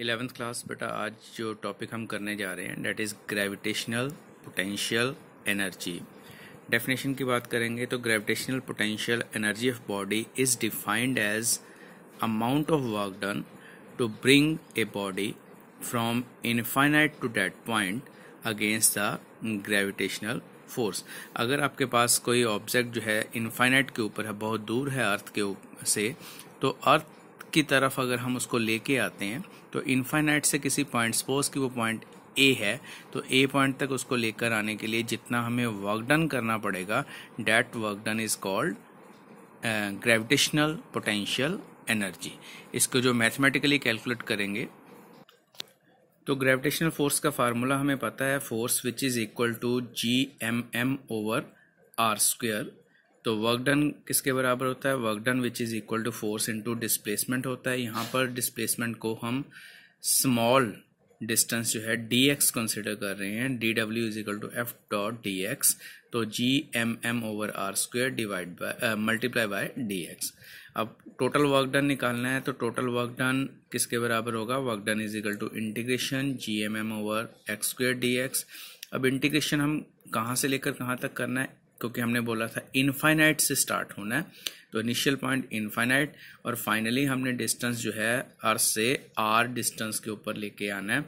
eleventh class बेटा आज जो टॉपिक हम करने जा रहे हैं that is gravitational potential energy definition की बात करेंगे तो gravitational potential energy of body is defined as amount of work done to bring a body from infinite to that point against the gravitational force अगर आपके पास कोई object जो है infinite के ऊपर है बहुत दूर है अर्थ के से तो अर्थ की तरफ अगर हम उसको लेके आते हैं तो इनफाइनाइट से किसी पॉइंट सपोज कि वो पॉइंट ए है तो ए पॉइंट तक उसको लेकर आने के लिए जितना हमें वर्क डन करना पड़ेगा that work done is called gravitational potential energy इसको जो मैथमेटिकली कैलकुलेट करेंगे तो ग्रेविटेशनल फोर्स का फार्मूला हमें पता है force which is equal to G M M over R square तो वर्क डन किसके बराबर होता है work done which is equal to force into displacement होता है यहाँ पर डिस्प्लेसमेंट को हम स्मॉल डिस्टेंस जो है डी एक्स कंसिडर कर रहे हैं d W is equal to F dot d x तो G M M over R square divide by multiply by d x अब टोटल वर्क डन निकालना है तो टोटल वर्क डन किसके बराबर होगा work done is equal to integration G M M over x square d x अब integration हम कहाँ से लेकर कहाँ तक करना है क्योंकि हमने बोला था इनफाइनाइट से स्टार्ट होना है तो इनिशियल पॉइंट इनफाइनाइट और फाइनली हमने डिस्टेंस जो है आर से आर डिस्टेंस के ऊपर लेके आना है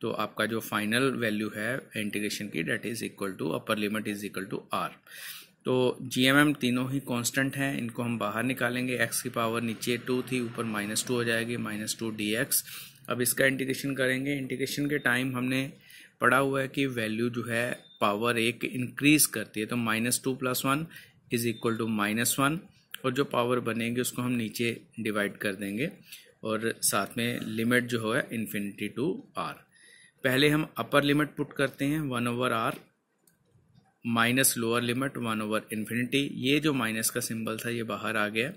तो आपका जो फाइनल वैल्यू है इंटीग्रेशन की that is equal to upper limit is equal to R तो जी एम एम तीनों ही कांस्टेंट हैं इनको हम बाहर निकालेंगे एक्स की पावर नीचे टू थी ऊपर माइनस टू हो जाएगी माइनस टू डी एक्स अब इसका इंटीग्रेशन करेंगे इंटीग्रेशन के टाइम हमने पढ़ा हुआ है कि वैल्यू जो है पावर एक इंक्रीज करती है तो minus two plus one is equal to minus one और जो पावर बनेगी उसको हम नीचे डिवाइड कर देंगे और साथ में लिमिट जो है इन्फिनिटी टू आर पहले हम अपर लिमिट पुट करते हैं one over R minus lower limit one over infinity ये जो माइनस का सिंबल था ये बाहर आ गया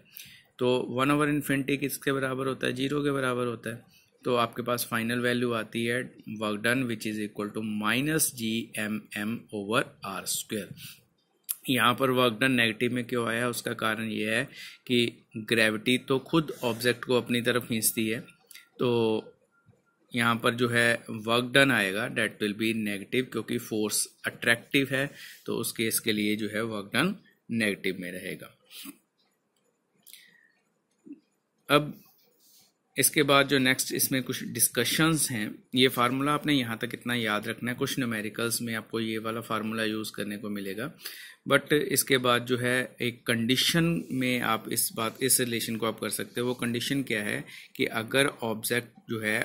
तो वन ओवर इन्फिनिटी किसके बराबर होता है जीरो के बराबर होता है तो आपके पास फाइनल वैल्यू आती है work done which is equal to minus G M M over R square यहाँ पर वर्क डन नेगेटिव में क्यों आया उसका कारण यह है कि ग्रेविटी तो खुद ऑब्जेक्ट को अपनी तरफ खींचती है तो यहाँ पर जो है वर्क डन आएगा डेट विल बी नेगेटिव क्योंकि फोर्स अट्रैक्टिव है तो उस केस के लिए जो है वर्क डन नेगेटिव में रहेगा अब इसके बाद जो नेक्स्ट इसमें कुछ डिस्कशंस हैं ये फार्मूला आपने यहाँ तक इतना याद रखना है कुछ न्यूमेरिकल्स में आपको ये वाला फार्मूला यूज़ करने को मिलेगा बट इसके बाद जो है एक कंडीशन में आप इस बात इस रिलेशन को आप कर सकते हो वो कंडीशन क्या है कि अगर ऑब्जेक्ट जो है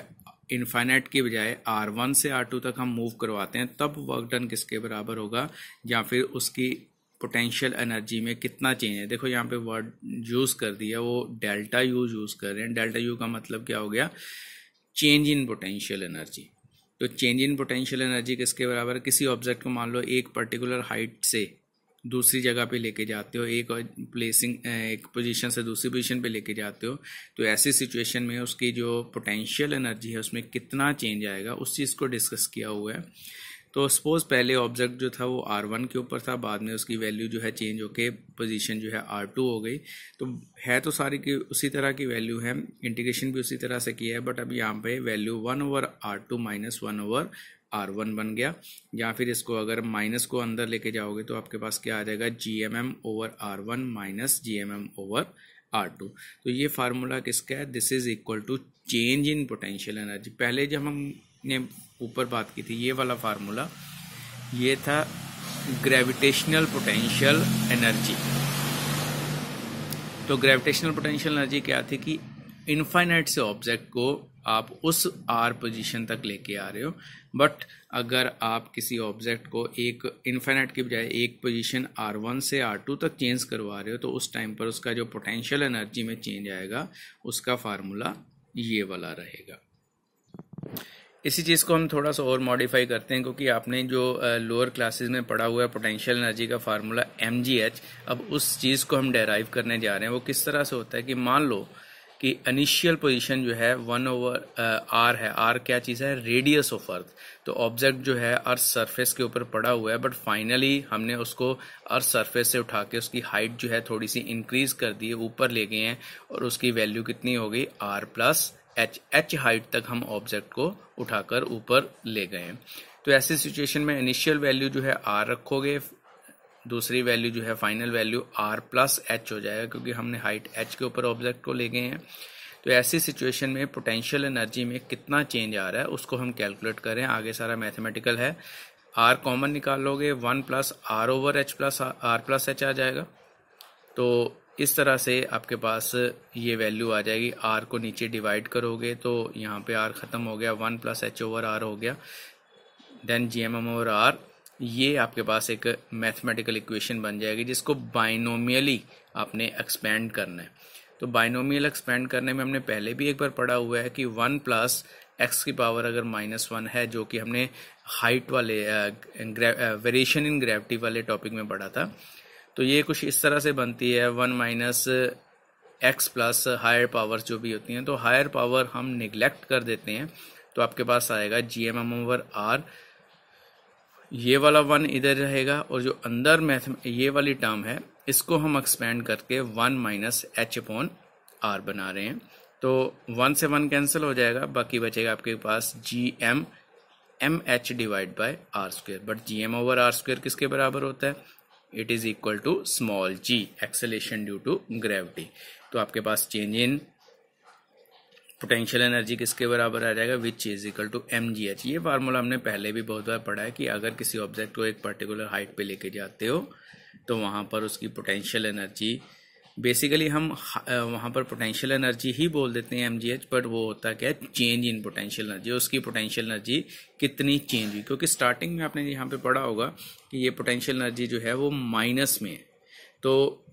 इन्फाइनाइट के बजाय आर वन से आर टू तक हम मूव करवाते हैं तब वर्क डन किसके बराबर होगा या फिर उसकी पोटेंशियल एनर्जी में कितना चेंज है देखो यहाँ पे वर्ड यूज़ कर दिया वो डेल्टा यू यूज़ कर रहे हैं डेल्टा यू का मतलब क्या हो गया चेंज इन पोटेंशियल एनर्जी तो चेंज इन पोटेंशियल एनर्जी किसके बराबर किसी ऑब्जेक्ट को मान लो एक पर्टिकुलर हाइट से दूसरी जगह पे लेके जाते हो एक प्लेसिंग एक पोजीशन से दूसरी पोजीशन पे लेके जाते हो तो ऐसी सिचुएशन में उसकी जो पोटेंशियल एनर्जी है उसमें कितना चेंज आएगा उस चीज़ को डिस्कस किया हुआ है तो सपोज़ पहले ऑब्जेक्ट जो था वो आर वन के ऊपर था बाद में उसकी वैल्यू जो है चेंज होके पोजीशन जो है आर टू हो गई तो है तो सारी की उसी तरह की वैल्यू है इंटीग्रेशन भी उसी तरह से किया है बट अब यहाँ पे value one over R two minus one over R one बन गया या फिर इसको अगर माइनस को अंदर लेके जाओगे तो आपके पास क्या आ जाएगा G M M over R one minus G M M over R two तो ये फार्मूला किसका है this is equal to change in potential energy पहले जब हम ने ऊपर बात की थी ये वाला फार्मूला ये था ग्रेविटेशनल पोटेंशियल एनर्जी तो ग्रेविटेशनल पोटेंशियल एनर्जी क्या थी कि इनफाइनाइट से ऑब्जेक्ट को आप उस आर पोजीशन तक लेके आ रहे हो बट अगर आप किसी ऑब्जेक्ट को एक इन्फाइनाइट की बजाय एक पोजीशन आर वन से आर टू तक चेंज करवा रहे हो तो उस टाइम पर उसका जो पोटेंशियल एनर्जी में चेंज आएगा उसका फार्मूला ये वाला रहेगा इसी चीज़ को हम थोड़ा सा और मॉडिफाई करते हैं क्योंकि आपने जो लोअर क्लासेस में पढ़ा हुआ है पोटेंशियल एनर्जी का फार्मूला एम अब उस चीज़ को हम डेराइव करने जा रहे हैं वो किस तरह से होता है कि मान लो कि इनिशियल पोजीशन जो है वन ओवर आर है आर क्या चीज़ है रेडियस ऑफ अर्थ तो ऑब्जेक्ट जो है अर्थ सरफेस के ऊपर पड़ा हुआ है बट फाइनली हमने उसको अर्थ सरफेस से उठा के उसकी हाइट जो है थोड़ी सी इंक्रीज कर दी है ऊपर ले गए हैं और उसकी वैल्यू कितनी हो गई R plus H H height तक हम ऑब्जेक्ट को उठाकर ऊपर ले गए तो ऐसे सिचुएशन में इनिशियल वैल्यू जो है आर रखोगे दूसरी वैल्यू जो है final value R plus H हो जाएगा क्योंकि हमने हाइट एच के ऊपर ऑब्जेक्ट को ले गए हैं तो ऐसी सिचुएशन में पोटेंशियल एनर्जी में कितना चेंज आ रहा है उसको हम कैलकुलेट करें आगे सारा मैथमेटिकल है आर कॉमन निकालोगे one plus R over H plus R plus H आ जाएगा तो इस तरह से आपके पास ये वैल्यू आ जाएगी आर को नीचे डिवाइड करोगे तो यहाँ पे आर ख़त्म हो गया one plus H over R हो गया then G M M over R ये आपके पास एक मैथमेटिकल इक्वेशन बन जाएगी जिसको बाइनोमियली आपने एक्सपेंड करना है तो बाइनोमियल एक्सपेंड करने में हमने पहले भी एक बार पढ़ा हुआ है कि वन प्लस एक्स की पावर अगर माइनस वन है जो कि हमने हाइट वाले वेरिएशन इन ग्रेविटी वाले टॉपिक में पढ़ा था तो ये कुछ इस तरह से बनती है one minus X plus higher power जो भी होती हैं तो हायर पावर हम निगलेक्ट कर देते हैं तो आपके पास आएगा G M M over R ये वाला वन इधर रहेगा और जो अंदर मैथ ये वाली टर्म है इसको हम एक्सपेंड करके one minus H upon R बना रहे हैं तो वन से वन कैंसिल हो जाएगा बाकी बचेगा आपके पास G M M H divide by R square but G M over R square किसके बराबर होता है it is equal to small G acceleration due to gravity तो आपके पास चेंज इन पोटेंशियल एनर्जी किसके बराबर आ जाएगा which is equal to M G H ये फार्मूला हमने पहले भी बहुत बार पढ़ा है कि अगर किसी ऑब्जेक्ट को एक पर्टिकुलर हाइट पे लेके जाते हो तो वहां पर उसकी पोटेंशियल एनर्जी बेसिकली हम uh, वहाँ पर पोटेंशियल एनर्जी ही बोल देते हैं एम बट वो होता क्या है चेंज इन पोटेंशियल एनर्जी उसकी पोटेंशियल एनर्जी कितनी चेंज हुई क्योंकि स्टार्टिंग में आपने यहाँ पे पढ़ा होगा कि ये पोटेंशियल एनर्जी जो है वो माइनस में है तो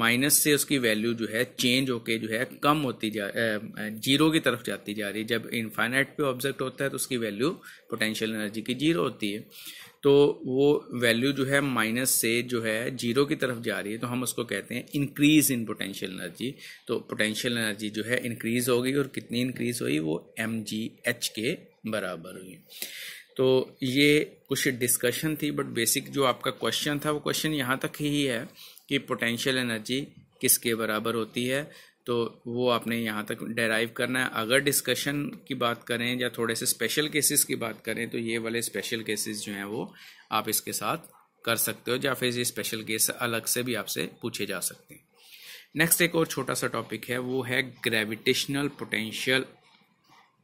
माइनस से उसकी वैल्यू जो है चेंज होके जो है कम होती जा जीरो uh, uh, की तरफ जाती जा रही है जब इन्फाइनाइट पे ऑब्जेक्ट होता है तो उसकी वैल्यू पोटेंशियल एनर्जी की जीरो होती है तो वो वैल्यू जो है माइनस से जो है जीरो की तरफ जा रही है तो हम उसको कहते हैं इंक्रीज इन पोटेंशियल एनर्जी तो पोटेंशियल एनर्जी जो है इंक्रीज हो गई और कितनी इंक्रीज हुई वो एम जी एच के बराबर हुई तो ये कुछ डिस्कशन थी बट बेसिक जो आपका क्वेश्चन था वो क्वेश्चन यहाँ तक ही है कि पोटेंशियल एनर्जी किसके बराबर होती है तो वो आपने यहाँ तक डेराइव करना है अगर डिस्कशन की बात करें या थोड़े से स्पेशल केसेस की बात करें तो ये वाले स्पेशल केसेस जो हैं वो आप इसके साथ कर सकते हो या फिर ये स्पेशल केस अलग से भी आपसे पूछे जा सकते हैं नेक्स्ट एक और छोटा सा टॉपिक है वो है ग्रेविटेशनल पोटेंशियल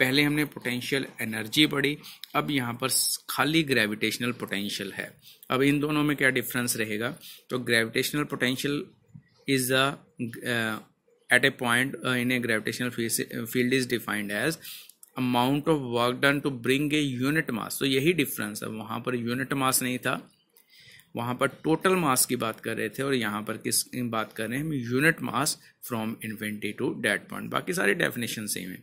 पहले हमने पोटेंशियल एनर्जी पढ़ी अब यहाँ पर खाली ग्रेविटेशनल पोटेंशियल है अब इन दोनों में क्या डिफरेंस रहेगा तो gravitational potential is a at a point uh, in a gravitational field is defined as amount of work done to bring a unit mass तो यही difference है वहाँ पर unit mass नहीं था वहाँ पर total mass की बात कर रहे थे और यहाँ पर किस बात कर रहे हैं हम unit mass from infinity to dead point बाकी सारे definition सेम है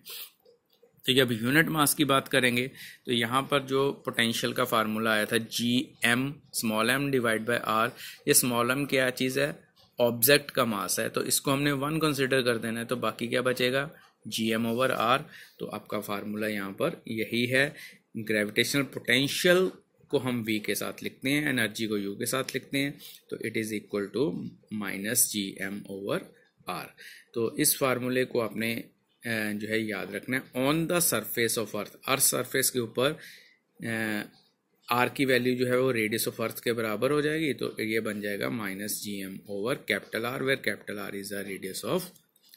तो जब यूनिट मास की बात करेंगे तो यहाँ पर जो पोटेंशियल का फार्मूला आया था G M small M divide by R ये स्मॉल एम क्या चीज़ है ऑब्जेक्ट का मास है तो इसको हमने वन कंसिडर कर देना है तो बाकी क्या बचेगा जी एम ओवर आर तो आपका फार्मूला यहाँ पर यही है ग्रेविटेशनल पोटेंशियल को हम वी के साथ लिखते हैं एनर्जी को यू के साथ लिखते हैं तो it is equal to minus G M over R तो इस फार्मूले को आपने जो है याद रखना है on the surface of earth earth surface के ऊपर आर की वैल्यू जो है वो रेडियस ऑफ अर्थ के बराबर हो जाएगी तो ये बन जाएगा minus G M over capital R where capital R is the radius of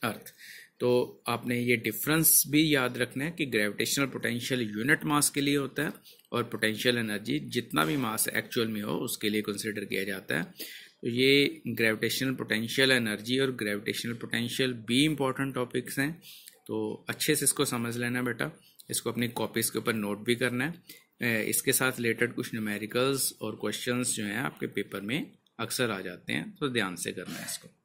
earth तो आपने ये डिफरेंस भी याद रखना है कि ग्रेविटेशनल पोटेंशियल यूनिट मास के लिए होता है और पोटेंशियल एनर्जी जितना भी मास एक्चुअल में हो उसके लिए कंसिडर किया जाता है तो ये ग्रेविटेशनल पोटेंशियल एनर्जी और ग्रेविटेशनल पोटेंशियल भी इम्पॉर्टेंट टॉपिक्स हैं तो अच्छे से इसको समझ लेना बेटा इसको अपनी कॉपीज़ के ऊपर नोट भी करना है इसके साथ रिलेटेड कुछ न्यूमेरिकल्स और क्वेश्चंस जो हैं आपके पेपर में अक्सर आ जाते हैं तो ध्यान से करना है इसको